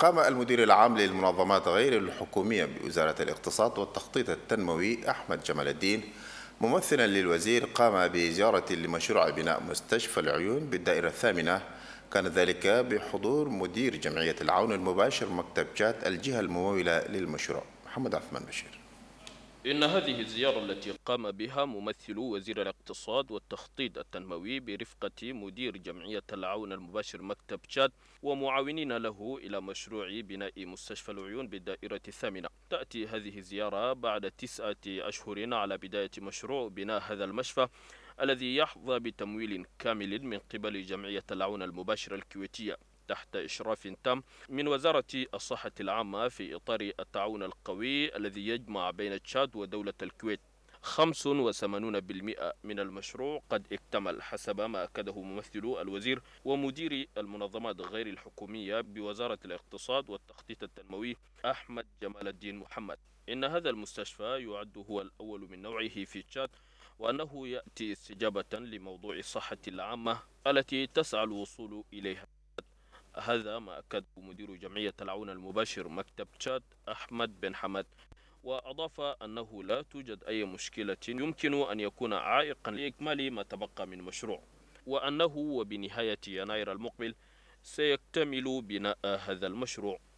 قام المدير العام للمنظمات غير الحكومية بوزارة الاقتصاد والتخطيط التنموي أحمد جمال الدين ممثلا للوزير قام بزيارة لمشروع بناء مستشفى العيون بالدائرة الثامنة كان ذلك بحضور مدير جمعية العون المباشر مكتب جات الجهة الممولة للمشروع محمد عثمان بشير إن هذه الزيارة التي قام بها ممثل وزير الاقتصاد والتخطيط التنموي برفقة مدير جمعية العون المباشر مكتب تشاد ومعاونين له إلى مشروع بناء مستشفى العيون بالدائرة الثامنة تأتي هذه الزيارة بعد تسعة أشهر على بداية مشروع بناء هذا المشفى الذي يحظى بتمويل كامل من قبل جمعية العون المباشر الكويتية تحت إشراف تام من وزارة الصحة العامة في إطار التعاون القوي الذي يجمع بين تشاد ودولة الكويت 85% من المشروع قد اكتمل حسب ما أكده ممثل الوزير ومدير المنظمات غير الحكومية بوزارة الاقتصاد والتخطيط التنموي أحمد جمال الدين محمد إن هذا المستشفى يعد هو الأول من نوعه في تشاد وأنه يأتي استجابة لموضوع الصحة العامة التي تسعى الوصول إليها هذا ما أكده مدير جمعية العون المباشر مكتب تشاد أحمد بن حمد وأضاف أنه لا توجد أي مشكلة يمكن أن يكون عائقا لإكمال ما تبقى من مشروع وأنه وبنهاية يناير المقبل سيكتمل بناء هذا المشروع